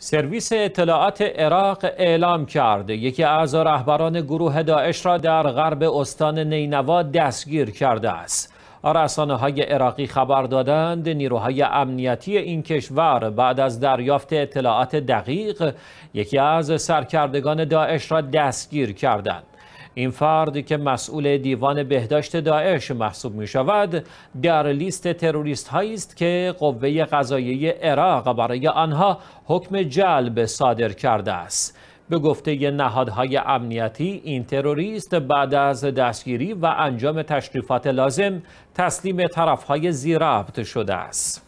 سرویس اطلاعات عراق اعلام کرد. یکی از رهبران گروه داعش را در غرب استان نینوا دستگیر کرده است. رسانه های عراقی خبر دادند نیروهای امنیتی این کشور بعد از دریافت اطلاعات دقیق یکی از سرکردگان داعش را دستگیر کردند. این فرد که مسئول دیوان بهداشت داعش محسوب می شود در لیست تروریست هایی است که قوه قضاییه عراق برای آنها حکم جلب صادر کرده است به گفته نهادهای امنیتی این تروریست بعد از دستگیری و انجام تشریفات لازم تسلیم طرفهای زیربط شده است